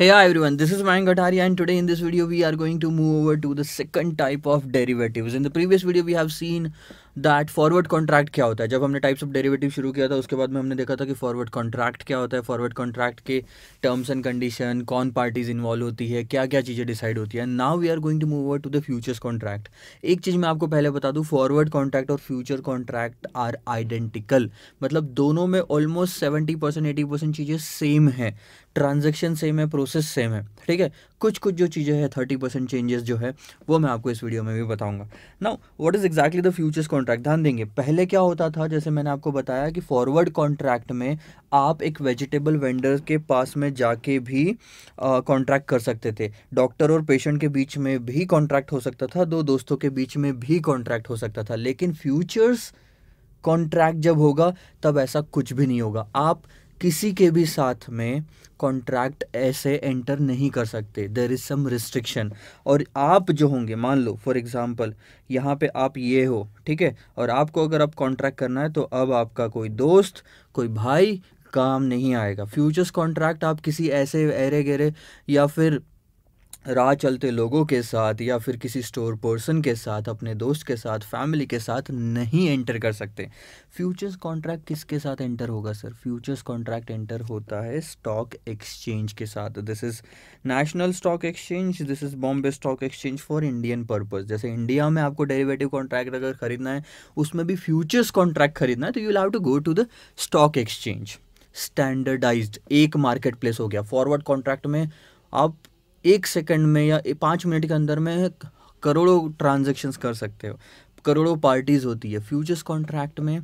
Hey everyone, this is Mayank Gataria and today in this video we are going to move over to the second type of derivatives. In the previous video we have seen that forward contract क्या होता है जब हमने types of derivative शुरू किया था उसके बाद में हमने देखा था कि फॉरवर्ड कॉन्ट्रैक्ट क्या होता है फॉरवर्ड कॉन्ट्रैक्ट के टर्म्स एंड कंडीशन कौन पार्टीज इन्वॉल्व होती है क्या क्या चीज़ें डिसाइड होती है now we are going to move to the futures contract एक चीज़ मैं आपको पहले बता दूँ फॉरवर्ड कॉन्ट्रैक्ट और फ्यूचर कॉन्ट्रैक्ट आर आइडेंटिकल मतलब दोनों में almost seventy percent eighty percent चीज़ें सेम है ट्रांजेक्शन सेम है प्रोसेस सेम है ठीक है कुछ कुछ जो चीज़ें हैं थर्टी परसेंट चेंजेस जो है वो मैं आपको इस वीडियो में भी बताऊंगा now what is exactly the futures contract ध्यान देंगे पहले क्या होता था जैसे मैंने आपको बताया कि फॉरवर्ड कॉन्ट्रैक्ट में आप एक वेजिटेबल वेंडर के पास में जाके भी कॉन्ट्रैक्ट कर सकते थे डॉक्टर और पेशेंट के बीच में भी कॉन्ट्रैक्ट हो सकता था दो दोस्तों के बीच में भी कॉन्ट्रैक्ट हो सकता था लेकिन फ्यूचर्स कॉन्ट्रैक्ट जब होगा तब ऐसा कुछ भी नहीं होगा आप किसी के भी साथ में कॉन्ट्रैक्ट ऐसे एंटर नहीं कर सकते देर इज़ सम रिस्ट्रिक्शन और आप जो होंगे मान लो फॉर एग्ज़ाम्पल यहाँ पे आप ये हो ठीक है और आपको अगर आप कॉन्ट्रैक्ट करना है तो अब आपका कोई दोस्त कोई भाई काम नहीं आएगा फ्यूचर्स कॉन्ट्रैक्ट आप किसी ऐसे एरे गेरे या फिर राह चलते लोगों के साथ या फिर किसी स्टोर पर्सन के साथ अपने दोस्त के साथ फैमिली के साथ नहीं एंटर कर सकते फ्यूचर्स कॉन्ट्रैक्ट किसके साथ एंटर होगा सर फ्यूचर्स कॉन्ट्रैक्ट एंटर होता है स्टॉक एक्सचेंज के साथ this is national stock exchange this is Bombay stock exchange for Indian purpose जैसे इंडिया में आपको डेरिवेटिव कॉन्ट्रैक्ट अगर खरीदना है उसमें भी फ्यूचर्स कॉन्ट्रैक्ट खरीदना है तो you have to go to the stock exchange standardise एक मार्केट प्लेस हो गया फॉरवर्ड कॉन्ट्रैक्ट में आप एक सेकंड में या पाँच मिनट के अंदर में करोड़ों ट्रांजेक्शन्स कर सकते हो करोड़ों पार्टीज़ होती है फ्यूचर्स कॉन्ट्रैक्ट में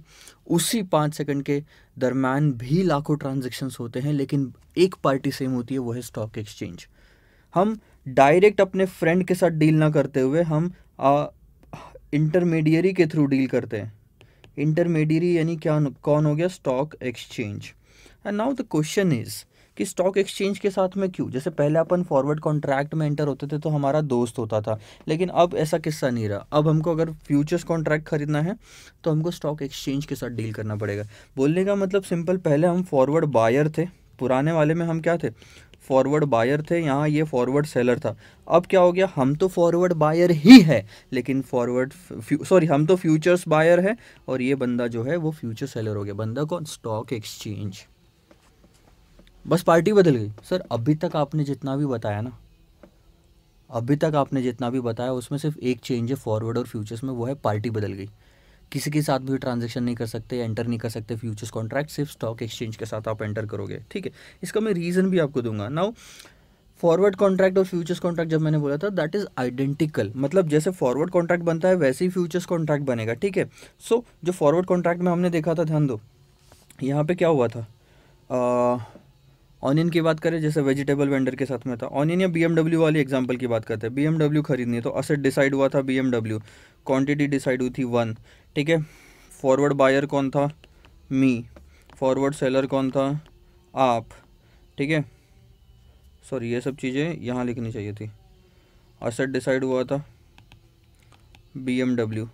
उसी पाँच सेकंड के दरम्यान भी लाखों ट्रांजेक्शन्स होते हैं लेकिन एक पार्टी सेम होती है वो है स्टॉक एक्सचेंज हम डायरेक्ट अपने फ्रेंड के साथ डील ना करते हुए हम इंटरमीडियरी के थ्रू डील करते हैं इंटरमीडियरी यानी क्या कौन हो गया stock exchange and now the question is कि स्टॉक एक्सचेंज के साथ में क्यों जैसे पहले अपन फॉरवर्ड कॉन्ट्रैक्ट में एंटर होते थे तो हमारा दोस्त होता था लेकिन अब ऐसा किस्सा नहीं रहा अब हमको अगर फ्यूचर्स कॉन्ट्रैक्ट खरीदना है तो हमको स्टॉक एक्सचेंज के साथ डील करना पड़ेगा बोलने का मतलब सिंपल पहले हम फॉरवर्ड बायर थे पुराने वाले में हम क्या थे फॉरवर्ड बायर थे यहाँ ये फॉरवर्ड सेलर था अब क्या हो गया हम तो फॉरवर्ड बायर ही है लेकिन फॉरवर्ड सॉरी हम तो फ्यूचर्स बायर है और ये बंदा जो है वो फ्यूचर सेलर हो गया बंदा कौन स्टॉक एक्सचेंज बस पार्टी बदल गई सर अभी तक आपने जितना भी बताया ना अभी तक आपने जितना भी बताया उसमें सिर्फ एक चेंज है फॉरवर्ड और फ्यूचर्स में वो है पार्टी बदल गई किसी के साथ भी ट्रांजेक्शन नहीं कर सकते एंटर नहीं कर सकते फ्यूचर्स कॉन्ट्रैक्ट सिर्फ स्टॉक एक्सचेंज के साथ आप एंटर करोगे ठीक है इसका मैं रीज़न भी आपको दूंगा नाउ फॉरवर्ड कॉन्ट्रैक्ट और फ्यूचर्स कॉन्ट्रैक्ट जब मैंने बोला था दैट इज़ आइडेंटिकल मतलब जैसे फॉरवर्ड कॉन्ट्रैक्ट बनता है वैसे ही फ्यूचर्स कॉन्ट्रैक्ट बनेगा ठीक है सो जो फॉरवर्ड कॉन्ट्रैक्ट में हमने देखा था ध्यान दो यहाँ पे क्या हुआ था ऑनियन की बात करें जैसे वेजिटेबल वेंडर के साथ में था ऑनियन या बी वाली एग्जाम्पल की बात करते हैं बी खरीदनी है तो असेट डिसाइड हुआ था बी क्वान्टिटी डिसाइड हुई थी वन ठीक है फॉरवर्ड बायर कौन था मी फॉरवर्ड सेलर कौन था आप ठीक है सॉरी ये सब चीज़ें यहाँ लिखनी चाहिए थी असेट डिसाइड हुआ था B M W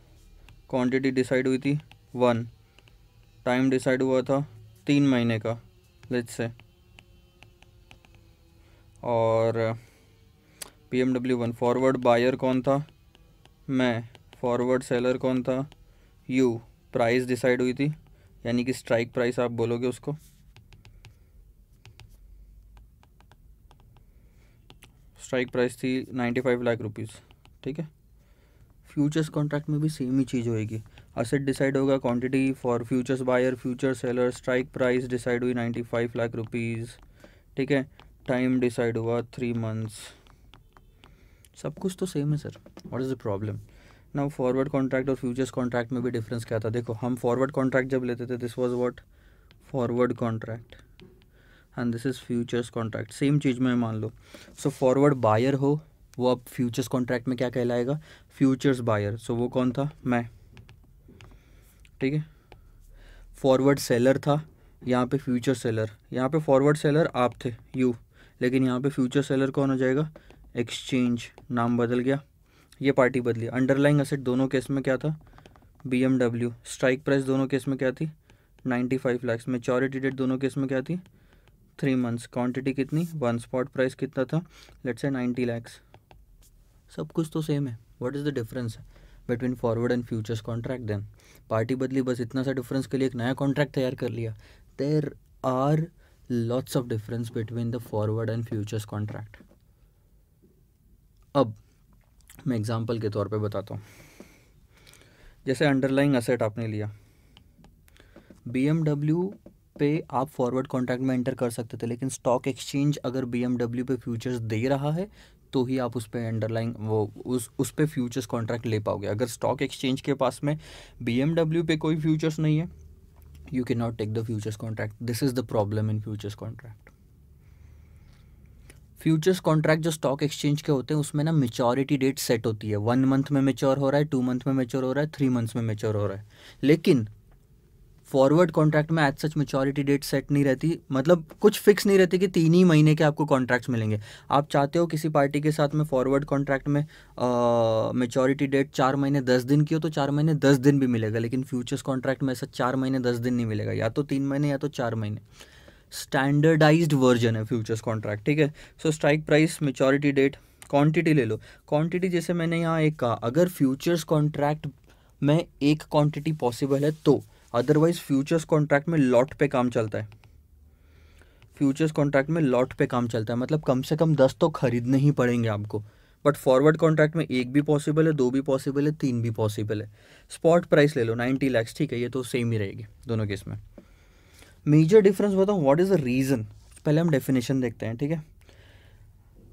quantity decide हुई थी वन टाइम डिसाइड हुआ था तीन महीने का लेट्स से और P M W one forward buyer कौन था मैं फॉरवर्ड सेलर कौन था यू प्राइस डिसाइड हुई थी यानी कि स्ट्राइक प्राइस आप बोलोगे उसको स्ट्राइक प्राइस थी नाइन्टी फाइव लाख रुपीज़ ठीक है फ्यूचर्स कॉन्ट्रैक्ट में भी सेम ही चीज़ होएगी असेट डिसाइड होगा quantity for futures buyer future seller strike price decide हुई नाइन्टी फाइव लाख रुपीज़ ठीक है टाइम डिसाइड हुआ थ्री मंथ्स सब कुछ तो सेम है sir what is the problem ना फॉरवर्ड कॉन्ट्रैक्ट और फ्यूचर्स कॉन्ट्रैक्ट में भी डिफरेंस क्या था देखो हम फॉरवर्ड कॉन्ट्रैक्ट जब लेते थे this was what forward contract and this is futures contract same चीज़ में मान लो सो फॉरवर्ड बायर हो वो अब फ्यूचर्स कॉन्ट्रैक्ट में क्या कहलाएगा फ्यूचर्स बायर सो वो कौन था मैं ठीक है फॉरवर्ड सेलर था यहाँ पे फ्यूचर सेलर यहाँ पे फॉरवर्ड सेलर आप थे यू लेकिन यहाँ पे फ्यूचर सेलर कौन हो जाएगा एक्सचेंज नाम बदल गया ये पार्टी बदली अंडरलाइंग असेट दोनों केस में क्या था बी स्ट्राइक प्राइस दोनों केस में क्या थी ninety five lakhs maturity date दोनों केस में क्या थी थ्री मंथ्स क्वांटिटी कितनी वन स्पॉट प्राइस कितना था लेट्स से नाइन्टी लैक्स सब कुछ तो सेम है what is the difference between forward and futures contract then party बदली बस इतना सा डिफरेंस के लिए एक नया कॉन्ट्रैक्ट तैयार कर लिया there are lots of difference between the forward and futures contract अब मैं एग्ज़ाम्पल के तौर पे बताता हूँ जैसे अंडरलाइंग असेट आपने लिया बी पे आप फॉरवर्ड कॉन्ट्रैक्ट में एंटर कर सकते थे लेकिन स्टॉक एक्सचेंज अगर बी पे फ्यूचर्स दे रहा है तो ही आप उस पर अंडरलाइन वो उस उस पर फ्यूचर्स कॉन्ट्रैक्ट ले पाओगे अगर स्टॉक एक्सचेंज के पास में बी पे कोई फ्यूचर्स नहीं है you cannot take the futures contract this is the problem in futures contract futures contract जो स्टॉक एक्सचेंज के होते हैं उसमें ना मेचोरिटी डेट सेट होती है वन मंथ में मेच्योर हो रहा है टू मंथ में मेच्योर हो रहा है थ्री मंथ्स में मेच्योर हो रहा है लेकिन फॉरवर्ड कॉन्ट्रैक्ट में as such maturity date set नहीं रहती मतलब कुछ फिक्स नहीं रहती कि तीन ही महीने के आपको कॉन्ट्रैक्ट्स मिलेंगे आप चाहते हो किसी पार्टी के साथ में फॉरवर्ड कॉन्ट्रैक्ट में मेचोरिटी डेट चार महीने दस दिन की हो तो चार महीने दस दिन भी मिलेगा लेकिन फ्यूचर्स कॉन्ट्रैक्ट में ऐसा चार महीने दस दिन नहीं मिलेगा या तो तीन महीने या तो चार महीने स्टैंडर्डाइज वर्जन है फ्यूचर्स कॉन्ट्रैक्ट ठीक है so strike price maturity date quantity ले लो क्वांटिटी जैसे मैंने यहाँ एक कहा अगर फ्यूचर्स कॉन्ट्रैक्ट में एक क्वांटिटी पॉसिबल है तो अदरवाइज फ्यूचर्स कॉन्ट्रैक्ट में लॉट पे काम चलता है फ्यूचर्स कॉन्ट्रैक्ट में लॉट पे काम चलता है मतलब कम से कम दस तो खरीदने ही पड़ेंगे आपको बट फॉरवर्ड कॉन्ट्रैक्ट में एक भी पॉसिबल है दो भी पॉसिबल है तीन भी पॉसिबल है स्पॉट प्राइस ले लो नाइन्टी लैक्स ठीक है ये तो सेम ही रहेगी दोनों केस में मेजर डिफरेंस बताऊँ व्हाट इज़ द रीज़न पहले हम डेफिनेशन देखते हैं ठीक है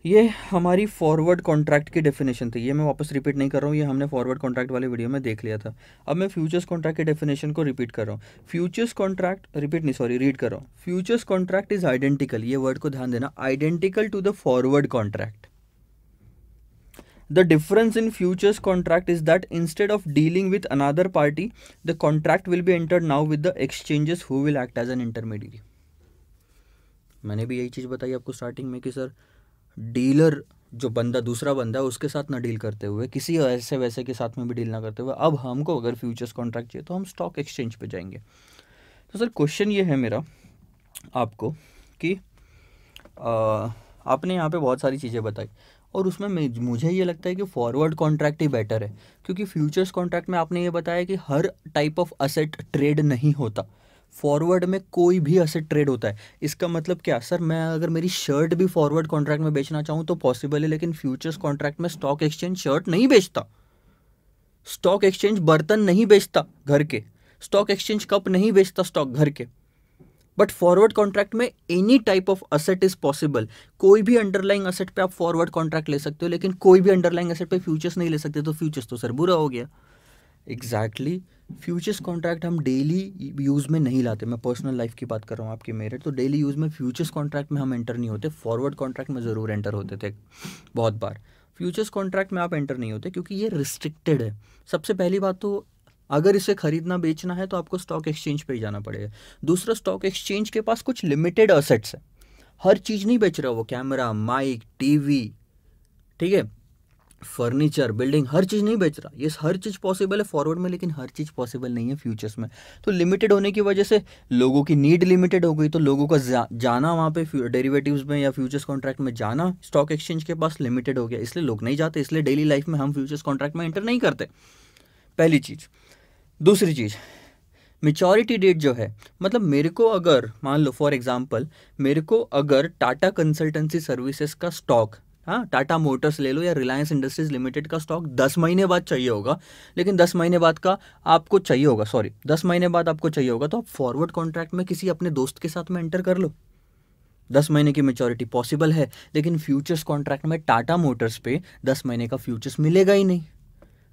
ये हमारी फॉरवर्ड कॉन्ट्रैक्ट की डेफिनेशन थी ये मैं वापस रिपीट नहीं कर रहा हूँ ये हमने फॉरवर्ड कॉन्ट्रैक्ट वाले वीडियो में देख लिया था अब मैं फ्यूचर्स कॉन्ट्रैक्ट के डेफिनेशन को रिपीट कर रहा हूँ फ्यूचर्स कॉन्ट्रैक्ट रिपीट नहीं सॉरी रीड कर रहा हूँ फ्यूचर्स कॉन्ट्रैक्ट इज आइडेंटिकल ये वर्ड को ध्यान देना identical to the forward contract the difference in futures contract is that instead of dealing with another party the contract will be enter now with the exchanges who will act as an intermediate मैंने भी यही चीज़ बताई आपको starting में कि sir dealer जो बंदा दूसरा बंदा है उसके साथ ना डील करते हुए किसी ऐसे वैसे के साथ में भी डील ना करते हुए अब हमको अगर फ्यूचर्स कॉन्ट्रैक्ट चाहिए तो हम स्टॉक एक्सचेंज पे जाएंगे तो सर क्वेश्चन ये है मेरा आपको कि आ, आपने यहाँ पे बहुत सारी चीज़ें बताई और उसमें मुझे ये लगता है कि फॉरवर्ड कॉन्ट्रैक्ट ही बेटर है क्योंकि फ्यूचर्स कॉन्ट्रैक्ट में आपने ये बताया कि हर टाइप ऑफ असेट ट्रेड नहीं होता फॉरवर्ड में कोई भी असेट ट्रेड होता है इसका मतलब क्या सर मैं अगर मेरी शर्ट भी फॉरवर्ड कॉन्ट्रैक्ट में बेचना चाहूँ तो पॉसिबल है लेकिन फ्यूचर्स कॉन्ट्रैक्ट में स्टॉक एक्सचेंज शर्ट नहीं बेचता स्टॉक एक्सचेंज बर्तन नहीं बेचता घर के स्टॉक एक्सचेंज कप नहीं बेचता स्टॉक घर के बट फॉरवर्ड कॉन्ट्रैक्ट में any type of asset is possible कोई भी अंडरलाइंग असेट पे आप फॉरवर्ड कॉन्ट्रैक्ट ले सकते हो लेकिन कोई भी अंडरलाइंग असेट पे फ्यूचर्स नहीं ले सकते तो फ्यूचर्स तो सर बुरा हो गया एग्जैक्टली फ्यूचर्स कॉन्ट्रैक्ट हम डेली यूज़ में नहीं लाते मैं पर्सनल लाइफ की बात कर रहा हूँ आपके मेरे तो डेली यूज़ में फ्यूचर्स कॉन्ट्रैक्ट में हम एंटर नहीं होते फॉरवर्ड कॉन्ट्रैक्ट में ज़रूर एंटर होते थे बहुत बार फ्यूचर्स कॉन्ट्रैक्ट में आप एंटर नहीं होते क्योंकि ये रिस्ट्रिक्टेड है सबसे पहली बात तो अगर इसे खरीदना बेचना है तो आपको स्टॉक एक्सचेंज पर ही जाना पड़ेगा दूसरा स्टॉक एक्सचेंज के पास कुछ लिमिटेड असेट्स है हर चीज़ नहीं बेच रहा वो कैमरा माइक टीवी ठीक है फर्नीचर बिल्डिंग हर चीज़ नहीं बेच रहा ये हर चीज़ पॉसिबल है फॉरवर्ड में लेकिन हर चीज़ पॉसिबल नहीं है फ्यूचर्स में तो लिमिटेड होने की वजह से लोगों की नीड लिमिटेड हो गई तो लोगों का जा, जाना वहाँ पे डेरिवेटिव्स में या फ्यूचर्स कॉन्ट्रैक्ट में जाना स्टॉक एक्सचेंज के पास लिमिटेड हो गया इसलिए लोग नहीं जाते इसलिए डेली लाइफ में हम फ्यूचर्स कॉन्ट्रैक्ट में एंटर नहीं करते पहली चीज़ दूसरी चीज़ मेचोरिटी डेट जो है मतलब मेरे को अगर मान लो फॉर एग्जांपल मेरे को अगर टाटा कंसल्टेंसी सर्विसेज का स्टॉक हाँ टाटा मोटर्स ले लो या रिलायंस इंडस्ट्रीज लिमिटेड का स्टॉक दस महीने बाद चाहिए होगा लेकिन दस महीने बाद का आपको चाहिए होगा सॉरी दस महीने बाद आपको चाहिए होगा तो आप फॉरवर्ड कॉन्ट्रैक्ट में किसी अपने दोस्त के साथ में एंटर कर लो दस महीने की मेचोरिटी पॉसिबल है लेकिन फ्यूचर्स कॉन्ट्रैक्ट में टाटा मोटर्स पे दस महीने का फ्यूचर्स मिलेगा ही नहीं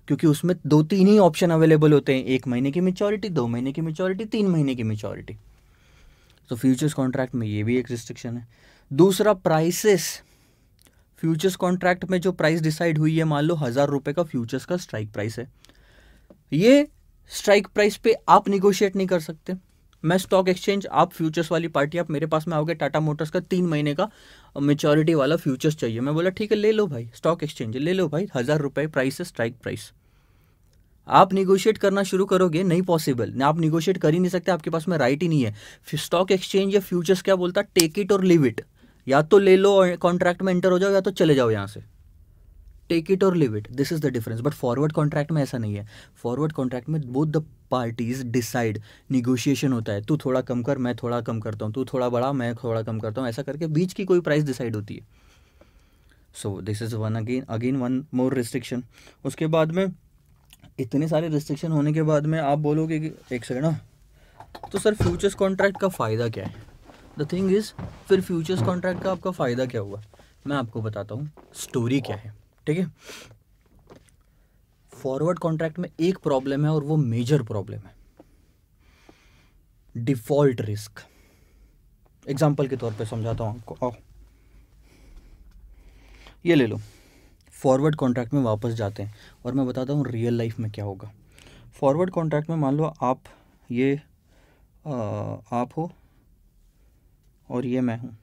क्योंकि उसमें दो तीन ही ऑप्शन अवेलेबल होते हैं एक महीने की मेचोरिटी दो महीने की मेचोरिटी तीन महीने की मेचोरिटी तो फ्यूचर्स कॉन्ट्रैक्ट में ये भी एक रिस्ट्रिक्शन है दूसरा प्राइसेस फ्यूचर्स कॉन्ट्रैक्ट में जो प्राइस डिसाइड हुई है मान लो हज़ार रुपये का फ्यूचर्स का स्ट्राइक प्राइस है ये स्ट्राइक प्राइस पे आप निगोशिएट नहीं कर सकते मैं स्टॉक एक्सचेंज आप फ्यूचर्स वाली पार्टी आप मेरे पास में आओगे टाटा मोटर्स का तीन महीने का मेचोरिटी वाला फ्यूचर्स चाहिए मैं बोला ठीक है ले लो भाई स्टॉक एक्सचेंज ले लो भाई हज़ार रुपये प्राइस है स्ट्राइक प्राइस आप निगोशिएट करना शुरू करोगे नहीं पॉसिबल आप निगोशिएट कर ही नहीं सकते आपके पास में राइट ही नहीं है स्टॉक एक्सचेंज या फ्यूचर्स क्या बोलता टेक इट और लिव इट या तो ले लो और कॉन्ट्रैक्ट में एंटर हो जाओ या तो चले जाओ यहाँ से टेक इट और leave it this is the difference but forward contract में ऐसा नहीं है फॉरवर्ड कॉन्ट्रैक्ट में both the parties decide negotiation होता है तू थोड़ा कम कर मैं थोड़ा कम करता हूँ तू थोड़ा बड़ा मैं थोड़ा कम करता हूँ ऐसा करके बीच की कोई प्राइस डिसाइड होती है so this is one again again one more restriction उसके बाद में इतने सारे रिस्ट्रिक्शन होने के बाद में आप बोलोगे कि एक सेकेंड ना हाँ। तो सर फ्यूचर्स कॉन्ट्रैक्ट का फ़ायदा क्या है द थिंग इज़ फिर फ्यूचर्स कॉन्ट्रैक्ट का आपका फ़ायदा क्या हुआ मैं आपको बताता हूँ स्टोरी क्या है ठीक है फॉरवर्ड कॉन्ट्रैक्ट में एक प्रॉब्लम है और वो मेजर प्रॉब्लम है डिफ़ॉल्ट रिस्क एग्जाम्पल के तौर पे समझाता हूँ आपको आओ ये ले लो फॉरवर्ड कॉन्ट्रैक्ट में वापस जाते हैं और मैं बताता हूँ रियल लाइफ में क्या होगा फॉरवर्ड कॉन्ट्रैक्ट में मान लो आप ये आ, आप हो और ये मैं हूँ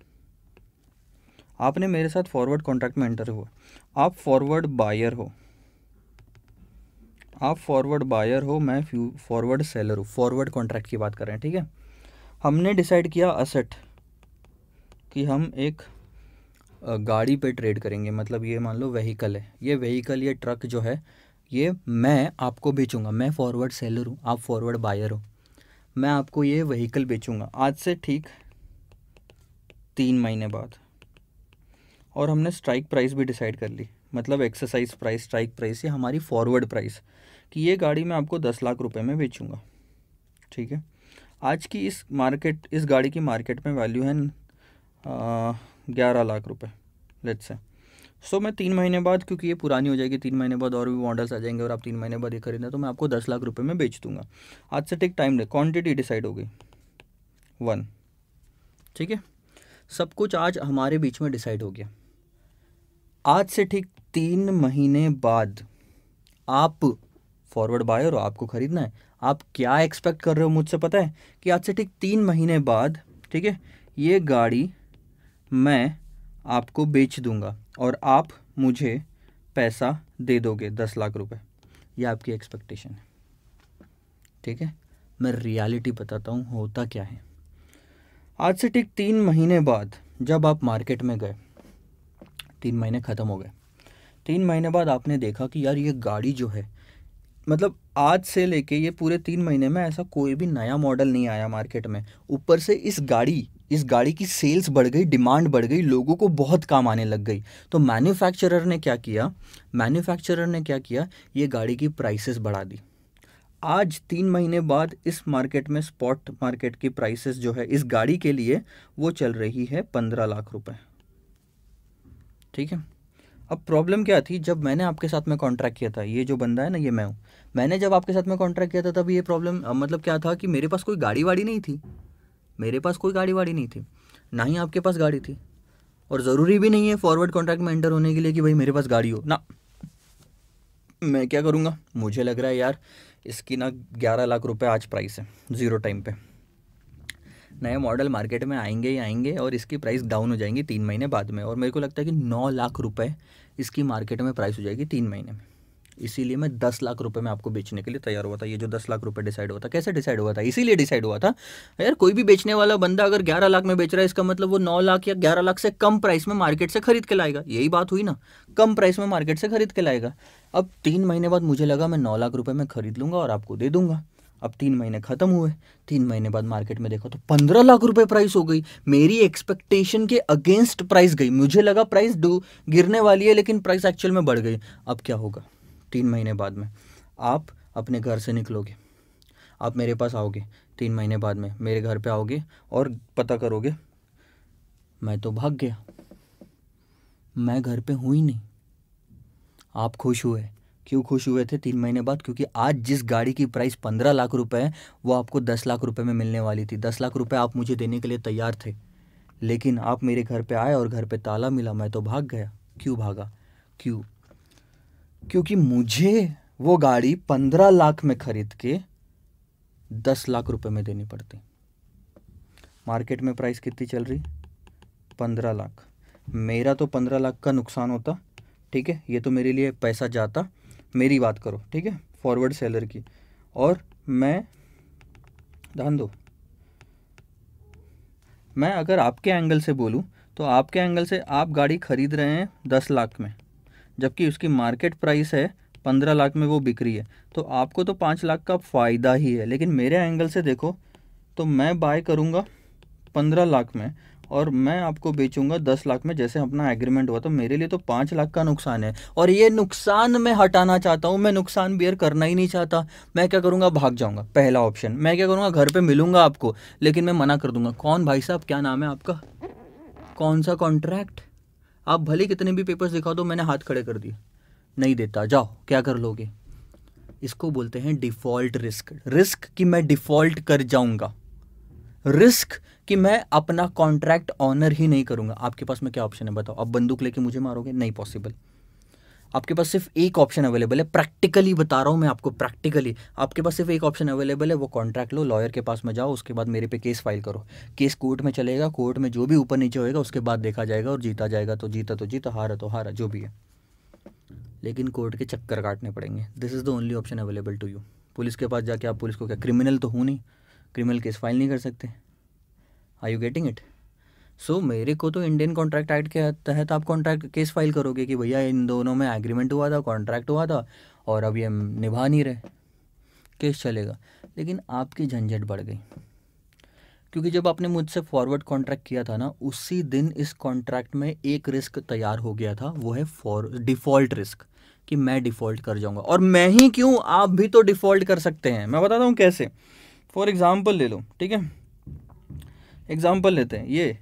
आपने मेरे साथ फॉरवर्ड कॉन्ट्रैक्ट में एंटर हुआ आप फॉरवर्ड बायर हो आप फॉरवर्ड बायर हो मैं फॉरवर्ड सेलर हूँ फॉरवर्ड कॉन्ट्रैक्ट की बात कर रहे हैं ठीक है हमने डिसाइड किया असेट कि हम एक गाड़ी पे ट्रेड करेंगे मतलब ये मान लो वहीकल है ये वहीकल ये ट्रक जो है ये मैं आपको बेचूंगा मैं फॉरवर्ड सेलर हूँ आप फॉरवर्ड बायर हो मैं आपको ये वहीकल बेचूंगा आज से ठीक तीन महीने बाद और हमने स्ट्राइक प्राइस भी डिसाइड कर ली मतलब एक्सरसाइज प्राइस स्ट्राइक प्राइस या हमारी फॉरवर्ड प्राइस कि ये गाड़ी मैं आपको दस लाख रुपए में बेचूंगा ठीक है आज की इस मार्केट इस गाड़ी की मार्केट में वैल्यू है ग्यारह लाख रुपए लेट्स से सो मैं तीन महीने बाद क्योंकि ये पुरानी हो जाएगी तीन महीने बाद और भी मॉडल्स आ जाएंगे और आप तीन महीने बाद ये खरीदें तो मैं आपको दस लाख रुपये में बेच दूंगा आज से टेक टाइम ले क्वान्टिटी डिसाइड हो गई वन ठीक है सब कुछ आज हमारे बीच में डिसाइड हो गया आज से ठीक तीन महीने बाद आप फॉरवर्ड बायर हो आपको ख़रीदना है आप क्या एक्सपेक्ट कर रहे हो मुझसे पता है कि आज से ठीक तीन महीने बाद ठीक है ये गाड़ी मैं आपको बेच दूंगा और आप मुझे पैसा दे दोगे दस लाख रुपए ये आपकी एक्सपेक्टेशन है ठीक है मैं रियलिटी बताता हूँ होता क्या है आज से ठीक तीन महीने बाद जब आप मार्केट में गए तीन महीने ख़त्म हो गए तीन महीने बाद आपने देखा कि यार ये गाड़ी जो है मतलब आज से लेके ये पूरे तीन महीने में ऐसा कोई भी नया मॉडल नहीं आया मार्केट में ऊपर से इस गाड़ी इस गाड़ी की सेल्स बढ़ गई डिमांड बढ़ गई लोगों को बहुत काम आने लग गई तो मैन्युफैक्चरर ने क्या किया मैन्युफैक्चरर ने क्या किया ये गाड़ी की प्राइसेस बढ़ा दी आज तीन महीने बाद इस मार्केट में स्पॉट मार्केट की प्राइसेस जो है इस गाड़ी के लिए वो चल रही है पंद्रह लाख रुपए ठीक है अब प्रॉब्लम क्या थी जब मैंने आपके साथ में कॉन्ट्रैक्ट किया था ये जो बंदा है ना ये मैं हूँ मैंने जब आपके साथ में कॉन्ट्रैक्ट किया था तब ये प्रॉब्लम मतलब क्या था कि मेरे पास कोई गाड़ी वाड़ी नहीं थी मेरे पास कोई गाड़ी वाड़ी नहीं थी ना ही आपके पास गाड़ी थी और ज़रूरी भी नहीं है फॉरवर्ड कॉन्ट्रैक्ट में एंटर होने के लिए कि भाई मेरे पास गाड़ी हो ना मैं क्या करूँगा मुझे लग रहा है यार इसकी ना ग्यारह लाख रुपए आज प्राइस है ज़ीरो टाइम पे नए मॉडल मार्केट में आएंगे ही आएंगे और इसकी प्राइस डाउन हो जाएंगी तीन महीने बाद में और मेरे को लगता है कि नौ लाख रुपए इसकी मार्केट में प्राइस हो जाएगी तीन महीने में इसीलिए मैं दस लाख रुपए में आपको बेचने के लिए तैयार हुआ था ये जो दस लाख रुपए डिसाइड हुआ था कैसे डिसाइड हुआ था इसीलिए डिसाइड हुआ था यार कोई भी बेचने वाला बंदा अगर ग्यारह लाख में बेच रहा है इसका मतलब वो नौ लाख या ग्यारह लाख से कम प्राइस में मार्केट से खरीद के लाएगा यही बात हुई ना कम प्राइस में मार्केट से खरीद के लाएगा अब तीन महीने बाद मुझे लगा मैं नौ लाख रुपये में खरीद लूँगा और आपको दे दूंगा अब तीन महीने ख़त्म हुए तीन महीने बाद मार्केट में देखा तो पंद्रह लाख रुपए प्राइस हो गई मेरी एक्सपेक्टेशन के अगेंस्ट प्राइस गई मुझे लगा प्राइस गिरने वाली है लेकिन प्राइस एक्चुअल में बढ़ गई अब क्या होगा तीन महीने बाद में आप अपने घर से निकलोगे आप मेरे पास आओगे तीन महीने बाद में मेरे घर पे आओगे और पता करोगे मैं तो भाग गया मैं घर पे हूँ ही नहीं आप खुश हुए क्यों खुश हुए थे तीन महीने बाद क्योंकि आज जिस गाड़ी की प्राइस पंद्रह लाख रुपए है वो आपको दस लाख रुपए में मिलने वाली थी दस लाख रुपए आप मुझे देने के लिए तैयार थे लेकिन आप मेरे घर पे आए और घर पे ताला मिला मैं तो भाग गया क्यों भागा क्यों क्योंकि मुझे वो गाड़ी पंद्रह लाख में खरीद के दस लाख रुपए में देनी पड़ती मार्केट में प्राइस कितनी चल रही पंद्रह लाख मेरा तो पंद्रह लाख का नुकसान होता ठीक है ये तो मेरे लिए पैसा जाता मेरी बात करो ठीक है फॉरवर्ड सेलर की और मैं ध्यान दो मैं अगर आपके एंगल से बोलूँ तो आपके एंगल से आप गाड़ी खरीद रहे हैं दस लाख में जबकि उसकी मार्केट प्राइस है पंद्रह लाख में वो बिक रही है तो आपको तो पाँच लाख का फ़ायदा ही है लेकिन मेरे एंगल से देखो तो मैं बाय करूँगा पंद्रह लाख में और मैं आपको बेचूंगा दस लाख में जैसे अपना एग्रीमेंट हुआ तो मेरे लिए तो पाँच लाख का नुकसान है और ये नुकसान मैं हटाना चाहता हूँ मैं नुकसान बियर करना ही नहीं चाहता मैं क्या करूँगा भाग जाऊँगा पहला ऑप्शन मैं क्या करूँगा घर पर मिलूंगा आपको लेकिन मैं मना कर दूंगा कौन भाई साहब क्या नाम है आपका कौन सा कॉन्ट्रैक्ट आप भले कितने भी पेपर्स दिखा दो मैंने हाथ खड़े कर दिए नहीं देता जाओ क्या कर लोगे इसको बोलते हैं डिफ़ॉल्ट रिस्क रिस्क कि मैं डिफ़ॉल्ट कर जाऊंगा रिस्क कि मैं अपना कॉन्ट्रैक्ट ऑनर ही नहीं करूंगा आपके पास में क्या ऑप्शन है बताओ आप बंदूक लेके मुझे मारोगे नहीं पॉसिबल आपके पास सिर्फ एक ऑप्शन अवेलेबल है प्रैक्टिकली बता रहा हूँ मैं आपको प्रैक्टिकली आपके पास सिर्फ एक ऑप्शन अवेलेबल है वो कॉन्ट्रैक्ट लो लॉयर के पास में जाओ उसके बाद मेरे पे केस फाइल करो केस कोर्ट में चलेगा कोर्ट में जो भी ऊपर नीचे होएगा उसके बाद देखा जाएगा और जीता जाएगा तो जीता तो जीता हारा तो हारा जो भी है लेकिन कोर्ट के चक्कर काटने पड़ेंगे this is the only option available to you police के पास जाके आप पुलिस को क्या क्रिमिनल तो हूँ नहीं क्रिमिनल केस फाइल नहीं कर सकते I you getting it so so, मेरे को तो इंडियन कॉन्ट्रैक्ट एक्ट के तहत आप कॉन्ट्रैक्ट केस फाइल करोगे कि भैया इन दोनों में एग्रीमेंट हुआ था कॉन्ट्रैक्ट हुआ था और अब ये निभा नहीं रहे केस चलेगा लेकिन आपकी झंझट बढ़ गई क्योंकि जब आपने मुझसे फॉरवर्ड कॉन्ट्रैक्ट किया था ना उसी दिन इस कॉन्ट्रैक्ट में एक रिस्क तैयार हो गया था वो है फॉर डिफ़ॉल्ट रिस्क कि मैं डिफ़ॉल्ट कर जाऊंगा और मैं ही क्यों आप भी तो डिफ़ॉल्ट कर सकते हैं मैं बताता हूँ कैसे फॉर एग्ज़ाम्पल ले लो ठीक है एग्ज़ाम्पल लेते हैं ये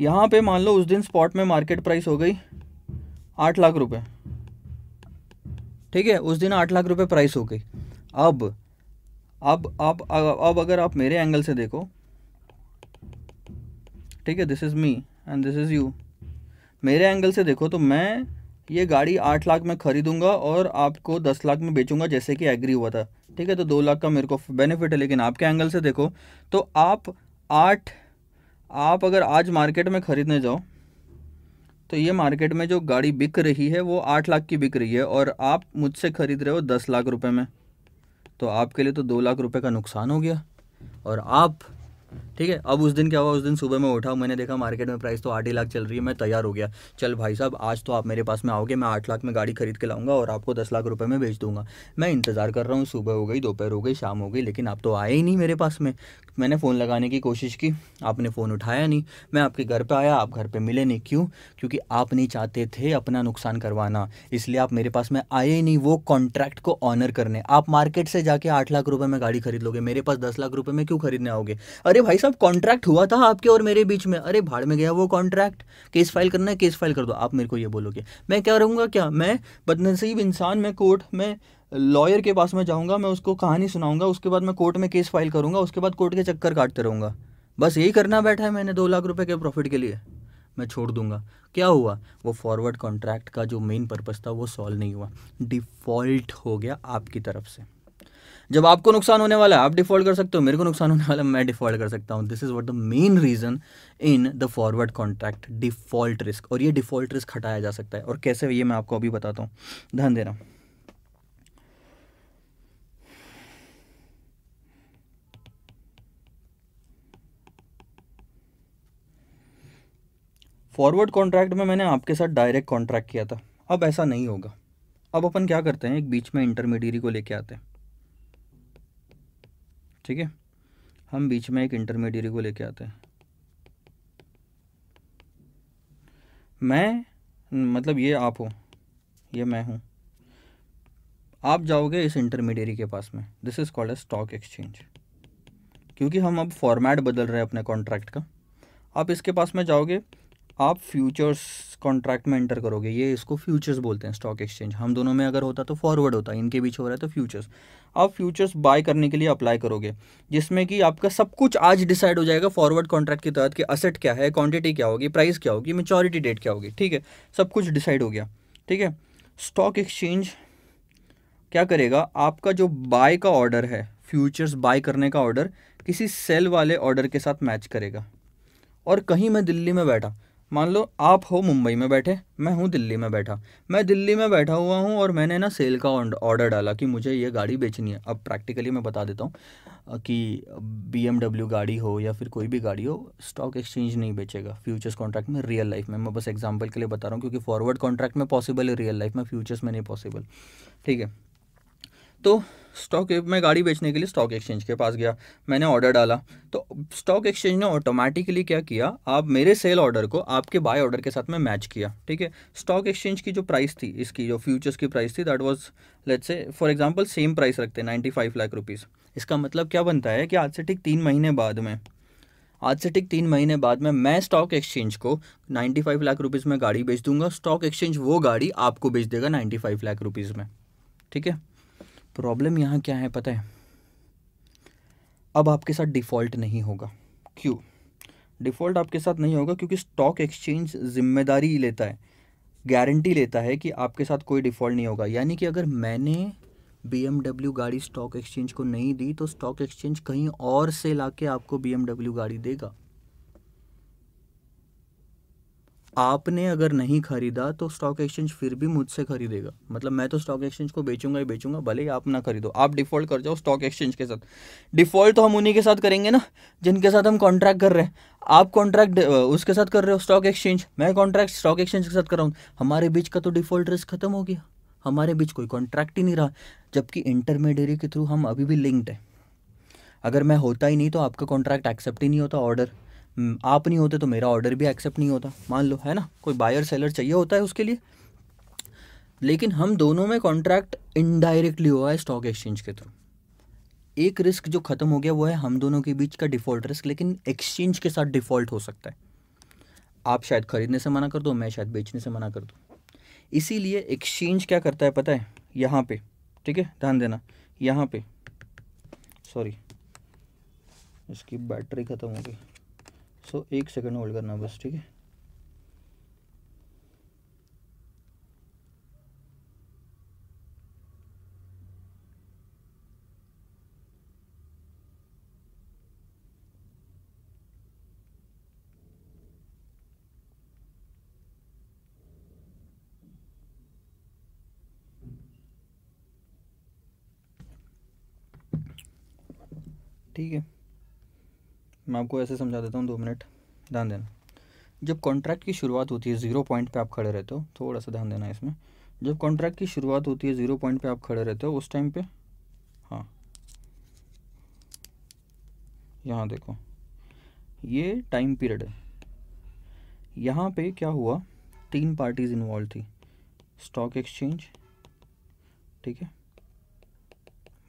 यहाँ पे मान लो उस दिन स्पॉट में मार्केट प्राइस हो गई आठ लाख रुपए ठीक है उस दिन आठ लाख रुपए प्राइस हो गई अब अब आप अब अगर आप मेरे एंगल से देखो ठीक है this is me and this is you मेरे एंगल से देखो तो मैं ये गाड़ी आठ लाख में ख़रीदूंगा और आपको दस लाख में बेचूंगा जैसे कि एग्री हुआ था ठीक है तो दो लाख का मेरे को बेनिफिट है लेकिन आपके एंगल से देखो तो आप आठ आप अगर आज मार्केट में ख़रीदने जाओ तो ये मार्केट में जो गाड़ी बिक रही है वो आठ लाख की बिक रही है और आप मुझसे ख़रीद रहे हो दस लाख रुपए में तो आपके लिए तो दो लाख रुपए का नुकसान हो गया और आप ठीक है अब उस दिन क्या हुआ उस दिन सुबह में उठा मैंने देखा मार्केट में प्राइस तो आठ ही लाख चल रही है मैं तैयार हो गया चल भाई साहब आज तो आप मेरे पास में आओगे मैं आठ लाख में गाड़ी खरीद के लाऊंगा और आपको दस लाख रुपए में भेज दूंगा मैं इंतज़ार कर रहा हूँ सुबह हो गई दोपहर हो गई शाम हो गई लेकिन आप तो आए ही नहीं मेरे पास में मैंने फ़ोन लगाने की कोशिश की आपने फ़ोन उठाया नहीं मैं आपके घर पर आया आप घर पर मिले नहीं क्यों क्योंकि आप नहीं चाहते थे अपना नुकसान करवाना इसलिए आप मेरे पास में आए ही नहीं वो कॉन्ट्रैक्ट को ऑनर करने आप मार्केट से जाके आठ लाख रुपये में गाड़ी खरीद लोगे मेरे पास दस लाख रुपये में क्यों खरीदने आओगे अरे अरे भाई साहब कॉन्ट्रैक्ट हुआ था आपके और मेरे बीच में अरे भाड़ में गया वो कॉन्ट्रैक्ट केस फाइल करना है केस फाइल कर दो आप मेरे को ये बोलोगे मैं क्या रहूँगा क्या मैं बदनसीब इंसान मैं कोर्ट में लॉयर के पास में जाऊँगा मैं उसको कहानी सुनाऊँगा उसके बाद मैं कोर्ट में केस फाइल करूँगा उसके बाद कोर्ट के चक्कर काटते रहूँगा बस यही करना बैठा है मैंने दो लाख रुपये के प्रॉफिट के लिए मैं छोड़ दूंगा क्या हुआ वो फॉरवर्ड कॉन्ट्रैक्ट का जो मेन पर्पज़ था वो सॉल्व नहीं हुआ डिफ़ॉल्ट हो गया आपकी तरफ से जब आपको नुकसान होने वाला है आप डिफॉल्ट कर सकते हो मेरे को नुकसान होने वाला है मैं डिफॉल्ट कर सकता हूँ this is what the main reason in the forward contract default risk और ये डिफॉल्ट रिस्क हटाया जा सकता है और कैसे ये मैं आपको अभी बताता हूँ ध्यान हूँ फॉरवर्ड कॉन्ट्रैक्ट में मैंने आपके साथ डायरेक्ट कॉन्ट्रैक्ट किया था अब ऐसा नहीं होगा अब अपन क्या करते हैं एक बीच में इंटरमीडियरी को लेके आते हैं ठीक है हम बीच में एक इंटरमीडियरी को लेके आते हैं मैं मतलब ये आप हो ये मैं हूँ आप जाओगे इस इंटरमीडियरी के पास में this is called a stock exchange क्योंकि हम अब फॉर्मेट बदल रहे हैं अपने कॉन्ट्रैक्ट का आप इसके पास में जाओगे आप फ्यूचर्स कॉन्ट्रैक्ट में एंटर करोगे ये इसको फ्यूचर्स बोलते हैं स्टॉक एक्सचेंज हम दोनों में अगर होता तो फॉरवर्ड होता इनके बीच हो रहा है तो फ्यूचर्स आप फ्यूचर्स बाय करने के लिए अप्लाई करोगे जिसमें कि आपका सब कुछ आज डिसाइड हो जाएगा फॉरवर्ड कॉन्ट्रैक्ट के तहत कि असेट क्या है क्वांटिटी क्या होगी प्राइस क्या होगी मेचोरिटी डेट क्या होगी ठीक है सब कुछ डिसाइड हो गया ठीक है स्टॉक एक्सचेंज क्या करेगा आपका जो बाय का ऑर्डर है फ्यूचर्स बाय करने का ऑर्डर किसी सेल वाले ऑर्डर के साथ मैच करेगा और कहीं मैं दिल्ली में बैठा मान लो आप हो मुंबई में बैठे मैं हूँ दिल्ली में बैठा मैं दिल्ली में बैठा हुआ हूँ और मैंने ना सेल का ऑर्डर डाला कि मुझे ये गाड़ी बेचनी है अब प्रैक्टिकली मैं बता देता हूँ कि बी गाड़ी हो या फिर कोई भी गाड़ी हो स्टॉक एक्सचेंज नहीं बेचेगा फ्यूचर्स कॉन्ट्रैक्ट में रियल लाइफ में मैं बस एग्जाम्पल के लिए बता रहा हूँ क्योंकि फॉरवर्ड कॉन्ट्रैक्ट में पॉसिबल है रियल लाइफ में फ्यूचर्स में नहीं पॉसिबल ठीक है तो स्टॉक मैं गाड़ी बेचने के लिए स्टॉक एक्सचेंज के पास गया मैंने ऑर्डर डाला तो स्टॉक एक्सचेंज ने ऑटोमेटिकली क्या किया आप मेरे सेल ऑर्डर को आपके बाय ऑर्डर के साथ में मैच किया ठीक है स्टॉक एक्सचेंज की जो प्राइस थी इसकी जो फ्यूचर्स की प्राइस थी that was let's say for example same price रखते हैं नाइन्टी फाइव लाख रुपीज़ इसका मतलब क्या बनता है कि आज से ठीक तीन महीने बाद में आज से ठीक तीन महीने बाद में मैं स्टॉक एक्सचेंज को 95 लाख रुपीस में गाड़ी बेच दूंगा स्टॉक एक्सचेंज वो गाड़ी आपको बेच देगा 95 लाख रुपीस में ठीक है प्रॉब्लम यहाँ क्या है पता है अब आपके साथ डिफ़ॉल्ट नहीं होगा क्यों डिफ़ॉल्ट आपके साथ नहीं होगा क्योंकि स्टॉक एक्सचेंज जिम्मेदारी लेता है गारंटी लेता है कि आपके साथ कोई डिफ़ॉल्ट नहीं होगा यानी कि अगर मैंने बी गाड़ी स्टॉक एक्सचेंज को नहीं दी तो स्टॉक एक्सचेंज कहीं और से ला के आपको बी गाड़ी देगा आपने अगर नहीं खरीदा तो स्टॉक एक्सचेंज फिर भी मुझसे खरीदेगा मतलब मैं तो स्टॉक एक्सचेंज को बेचूंगा ही बेचूंगा भले ही आप ना खरीदो आप डिफॉल्ट कर जाओ स्टॉक एक्सचेंज के साथ डिफॉल्ट तो हम उन्हीं के साथ करेंगे ना जिनके साथ हम कॉन्ट्रैक्ट कर रहे हैं आप कॉन्ट्रैक्ट उसके साथ कर रहे हो स्टॉक एक्सचेंज मैं कॉन्ट्रैक्ट स्टॉक एक्सचेंज के साथ कर रहा हूँ हमारे बीच का तो डिफॉल्ट रिस्क खत्म हो गया हमारे बीच कोई कॉन्ट्रैक्ट ही नहीं रहा जबकि इंटरमीडिएरी के थ्रू हम अभी भी लिंक्ड है अगर मैं होता ही नहीं तो आपका कॉन्ट्रैक्ट एक्सेप्ट ही नहीं होता ऑर्डर हम्म, आप नहीं होते तो मेरा ऑर्डर भी एक्सेप्ट नहीं होता मान लो है ना कोई बायर सेलर चाहिए होता है उसके लिए लेकिन हम दोनों में कॉन्ट्रैक्ट इनडायरेक्टली हुआ है स्टॉक एक्सचेंज के थ्रू एक रिस्क जो ख़त्म हो गया वो है हम दोनों के बीच का डिफ़ॉल्ट रिस्क लेकिन एक्सचेंज के साथ डिफ़ॉल्ट हो सकता है आप शायद ख़रीदने से मना कर दो मैं शायद बेचने से मना कर दूँ इसीलिए एक्सचेंज क्या करता है पता है यहाँ पे ठीक है ध्यान देना यहाँ पे सॉरी इसकी बैटरी ख़त्म हो गई सो एक सेकेंड होल्ड करना बस ठीक है ठीक है मैं आपको ऐसे समझा देता हूँ दो मिनट ध्यान देना जब कॉन्ट्रैक्ट की शुरुआत होती है ज़ीरो पॉइंट पे आप खड़े रहते हो थोड़ा सा ध्यान देना इसमें जब कॉन्ट्रैक्ट की शुरुआत होती है ज़ीरो पॉइंट पे आप खड़े रहते हो उस टाइम पे हाँ यहाँ देखो ये टाइम पीरियड है यहाँ पे क्या हुआ तीन पार्टीज़ इन्वॉल्व थी स्टॉक एक्सचेंज ठीक है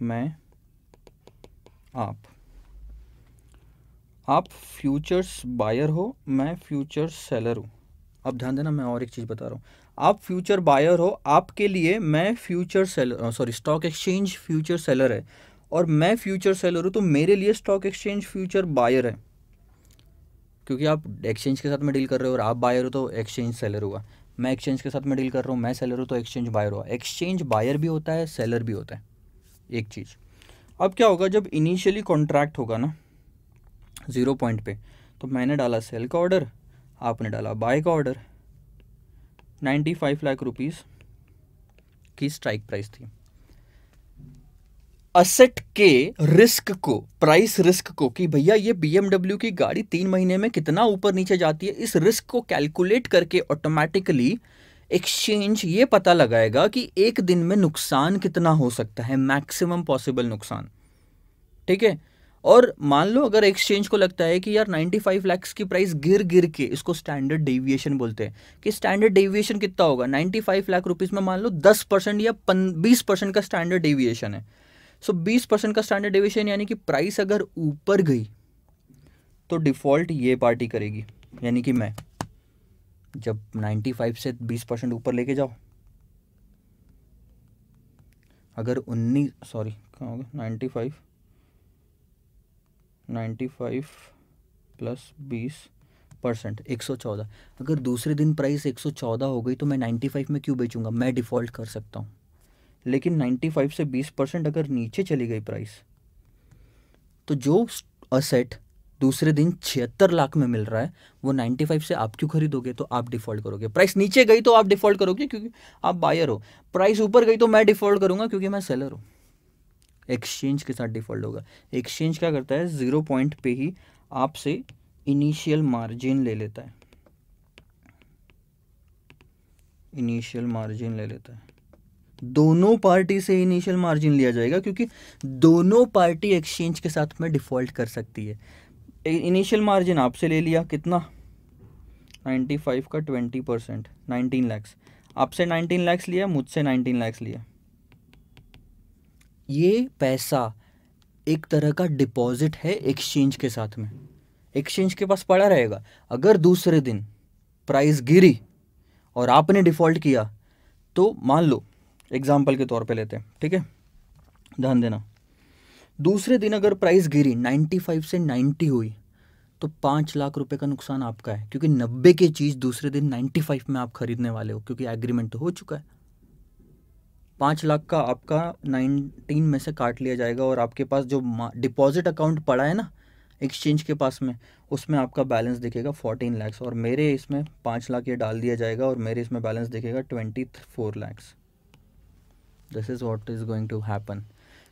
मैं आप आप फ्यूचर्स बायर हो मैं फ्यूचर सेलर हूँ अब ध्यान देना मैं और एक चीज़ बता रहा हूँ आप फ्यूचर बायर हो आपके लिए मैं future seller sorry stock exchange future seller है और मैं फ्यूचर सेलर हूँ तो मेरे लिए स्टॉक एक्सचेंज फ्यूचर बायर है क्योंकि आप एक्सचेंज के साथ में डील कर रहे हो और आप बायर हो तो एक्सचेंज सेलर हुआ मैं एक्सचेंज के साथ में डील कर रहा हूँ मैं सेलर हूँ तो एक्सचेंज बायर हुआ एक्सचेंज बायर भी होता है सेलर भी होता है एक चीज़ अब क्या होगा जब इनिशियली कॉन्ट्रैक्ट होगा ना ज़ीरो पॉइंट पे तो मैंने डाला सेल का ऑर्डर आपने डाला बाय का order ninety five lakh rupees की स्ट्राइक प्राइस थी असेट के रिस्क को प्राइस रिस्क को कि भैया ये बीएमडब्ल्यू की गाड़ी तीन महीने में कितना ऊपर नीचे जाती है इस रिस्क को कैलकुलेट करके ऑटोमेटिकली एक्सचेंज ये पता लगाएगा कि एक दिन में नुकसान कितना हो सकता है मैक्सिमम पॉसिबल नुकसान ठीक है और मान लो अगर एक्सचेंज को लगता है कि यार 95 लैक्स की प्राइस गिर गिर के इसको स्टैंडर्ड डेविएशन बोलते हैं कि स्टैंडर्ड डेविएशन कितना होगा 95 लाख रुपीज में मान लो 10 परसेंट या बीस परसेंट का स्टैंडर्ड डेविएशन है सो बीस परसेंट का स्टैंडर्ड डेविएशन यानी कि प्राइस अगर ऊपर गई तो डिफ़ॉल्ट ये पार्टी करेगी यानी कि मैं जब 95 से 20 परसेंट ऊपर लेके जाओ अगर उन्नीस सॉरी कहाँ हो गया ninety five ninety five plus बीस परसेंट एक सौ चौदह अगर दूसरे दिन प्राइस एक सौ चौदह हो गई तो मैं नाइन्टी फाइव में क्यों बेचूंगा मैं डिफ़ॉल्ट कर सकता हूँ लेकिन नाइन्टी फाइव से बीस परसेंट अगर नीचे चली गई प्राइस तो जो असेट दूसरे दिन छिहत्तर लाख में मिल रहा है वो नाइन्टी फाइव से आप क्यों खरीदोगे तो आप डिफ़ॉल्ट करोगे प्राइस नीचे गई तो आप डिफ़ॉल्ट करोगे क्योंकि आप बायर हो प्राइस ऊपर गई तो मैं डिफ़ॉल्ट करूंगा क्योंकि मैं सेलर हूँ एक्सचेंज के साथ डिफॉल्ट होगा एक्सचेंज क्या करता है ज़ीरो पॉइंट पे ही आपसे इनिशियल मार्जिन ले लेता है इनिशियल मार्जिन ले लेता है दोनों पार्टी से इनिशियल मार्जिन लिया जाएगा क्योंकि दोनों पार्टी एक्सचेंज के साथ में डिफ़ॉल्ट कर सकती है इनिशियल मार्जिन आपसे ले लिया कितना 95 का 20 परसेंट नाइनटीन लैक्स आपसे 19 लैक्स लिया मुझसे 19 लैक्स लिया ये पैसा एक तरह का डिपॉजिट है एक्सचेंज के साथ में एक्सचेंज के पास पड़ा रहेगा अगर दूसरे दिन प्राइस गिरी और आपने डिफ़ॉल्ट किया तो मान लो एग्जाम्पल के तौर पे लेते हैं ठीक है ध्यान देना दूसरे दिन अगर प्राइस गिरी 95 से 90 हुई तो पाँच लाख रुपए का नुकसान आपका है क्योंकि नब्बे की चीज़ दूसरे दिन 95 में आप खरीदने वाले हो क्योंकि एग्रीमेंट तो हो चुका है पाँच लाख का आपका नाइनटीन में से काट लिया जाएगा और आपके पास जो डिपॉजिट अकाउंट पड़ा है ना एक्सचेंज के पास में उसमें आपका बैलेंस दिखेगा फोर्टीन लैक्स और मेरे इसमें पाँच लाख ये डाल दिया जाएगा और मेरे इसमें बैलेंस दिखेगा twenty four lakhs this is what is going to happen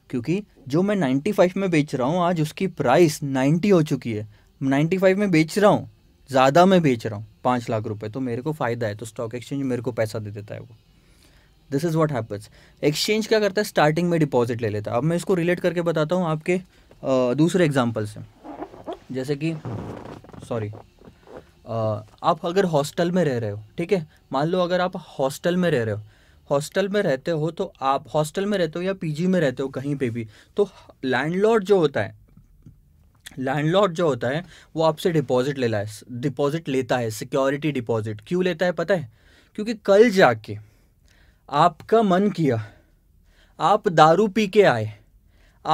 क्योंकि जो मैं नाइन्टी फाइव में बेच रहा हूँ आज उसकी प्राइस नाइन्टी हो चुकी है नाइन्टी फाइव में बेच रहा हूँ ज़्यादा मैं बेच रहा हूँ पाँच लाख रुपये तो मेरे को फ़ायदा है तो स्टॉक एक्सचेंज मेरे को पैसा दे देता है वो this is what happens exchange क्या करता है स्टार्टिंग में डिपॉजिट ले लेता है अब मैं इसको रिलेट करके बताता हूँ आपके दूसरे एग्जाम्पल से जैसे कि सॉरी आप अगर हॉस्टल में रह रहे हो ठीक है मान लो अगर आप हॉस्टल में रह रहे हो हॉस्टल में रहते हो तो आप हॉस्टल में रहते हो या पीजी में रहते हो कहीं पे भी तो लैंडलॉर्ड जो होता है लैंडलॉर्ड जो होता है वो आपसे डिपॉजिट ले है डिपॉजिट लेता है सिक्योरिटी डिपॉजिट क्यों लेता है पता है क्योंकि कल जाके आपका मन किया आप दारू पी के आए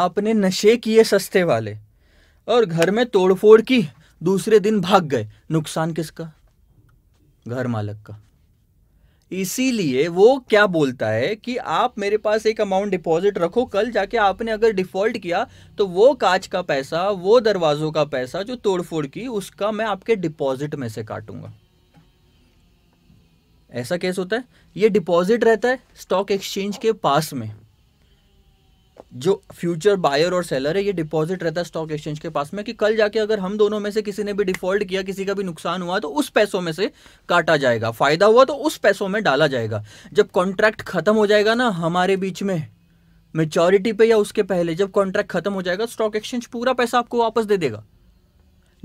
आपने नशे किए सस्ते वाले और घर में तोड़फोड़ की दूसरे दिन भाग गए नुकसान किसका घर मालक का इसीलिए वो क्या बोलता है कि आप मेरे पास एक अमाउंट डिपॉजिट रखो कल जाके आपने अगर डिफ़ॉल्ट किया तो वो कांच का पैसा वो दरवाज़ों का पैसा जो तोड़फोड़ की उसका मैं आपके डिपॉजिट में से काटूंगा ऐसा केस होता है ये डिपॉजिट रहता है स्टॉक एक्सचेंज के पास में जो फ्यूचर बायर और सेलर है ये डिपॉजिट रहता है स्टॉक एक्सचेंज के पास में कि कल जाके अगर हम दोनों में से किसी ने भी डिफॉल्ट किया किसी का भी नुकसान हुआ तो उस पैसों में से काटा जाएगा फायदा हुआ तो उस पैसों में डाला जाएगा जब कॉन्ट्रैक्ट खत्म हो जाएगा ना हमारे बीच में मेचोरिटी पे या उसके पहले जब कॉन्ट्रैक्ट खत्म हो जाएगा स्टॉक एक्सचेंज पूरा पैसा आपको वापस दे देगा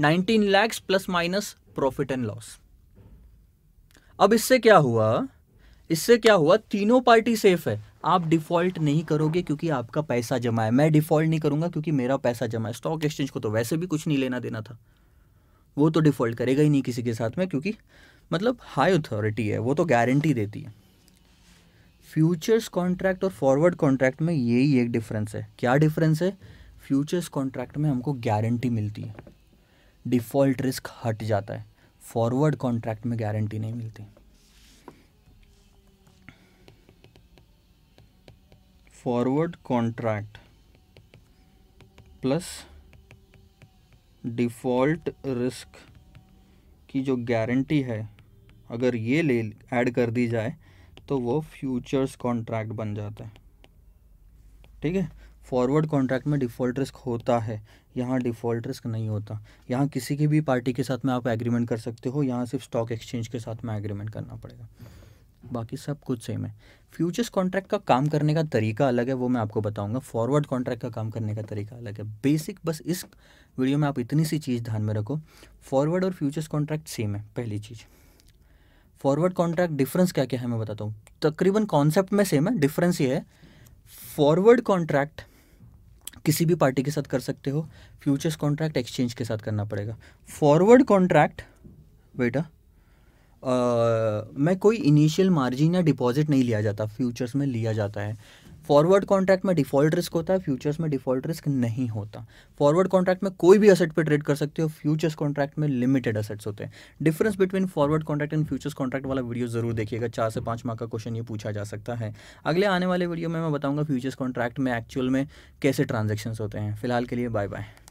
nineteen lakhs plus minus profit and loss अब इससे क्या हुआ इससे क्या हुआ तीनों पार्टी सेफ है आप डिफ़ॉल्ट नहीं करोगे क्योंकि आपका पैसा जमा है मैं डिफ़ॉल्ट नहीं करूंगा क्योंकि मेरा पैसा जमा है स्टॉक एक्सचेंज को तो वैसे भी कुछ नहीं लेना देना था वो तो डिफ़ॉल्ट करेगा ही नहीं किसी के साथ में क्योंकि मतलब हाई अथॉरिटी है वो तो गारंटी देती है फ्यूचर्स कॉन्ट्रैक्ट और फॉरवर्ड कॉन्ट्रैक्ट में यही एक डिफरेंस है क्या डिफरेंस है फ्यूचर्स कॉन्ट्रैक्ट में हमको गारंटी मिलती है डिफ़ॉल्ट रिस्क हट जाता है फॉरवर्ड कॉन्ट्रैक्ट में गारंटी नहीं मिलती forward contract plus default risk की जो गारंटी है अगर ये ले ऐड कर दी जाए तो वो फ्यूचर्स कॉन्ट्रैक्ट बन जाता है ठीक है फॉरवर्ड कॉन्ट्रैक्ट में डिफ़ॉल्ट रिस्क होता है यहाँ डिफ़ॉल्ट रिस्क नहीं होता यहाँ किसी की भी पार्टी के साथ में आप एग्रीमेंट कर सकते हो यहाँ सिर्फ स्टॉक एक्सचेंज के साथ में एग्रीमेंट करना पड़ेगा बाकी सब कुछ सेम है फ्यूचर्स कॉन्ट्रैक्ट का काम करने का तरीका अलग है वो मैं आपको बताऊंगा फॉरवर्ड कॉन्ट्रैक्ट का काम करने का तरीका अलग है बेसिक बस इस वीडियो में आप इतनी सी चीज़ ध्यान में रखो फॉरवर्ड और फ्यूचर्स कॉन्ट्रैक्ट सेम है पहली चीज़ फॉरवर्ड कॉन्ट्रैक्ट डिफरेंस क्या क्या है मैं बताता हूँ तकरीबन कॉन्सेप्ट में सेम है डिफरेंस ये है फॉरवर्ड कॉन्ट्रैक्ट किसी भी पार्टी के साथ कर सकते हो फ्यूचर्स कॉन्ट्रैक्ट एक्सचेंज के साथ करना पड़ेगा फॉरवर्ड कॉन्ट्रैक्ट बेटा मैं कोई इनिशियल मार्जिन या डिपॉजिट नहीं लिया जाता फ्यूचर्स में लिया जाता है फॉरवर्ड कॉन्ट्रैक्ट में डिफॉल्ट रिस्क होता है फ्यूचर्स में डिफॉल्ट रिस्क नहीं होता फॉरवर्ड कॉन्ट्रैक्ट में कोई भी असेट पे ट्रेड कर सकते हो फ्यूचर्स कॉन्ट्रैक्ट में लिमिटेड असेट्स होते हैं difference between forward contract and futures contract वाला वीडियो जरूर देखिएगा चार से पाँच मार्क का क्वेश्चन ये पूछा जा सकता है अगले आने वाले वीडियो में मैं बताऊँगा फ्यूचर्स कॉन्ट्रैक्ट में एक्चुअल में कैसे ट्रांजेक्शन होते हैं फिलहाल के लिए बाय बाय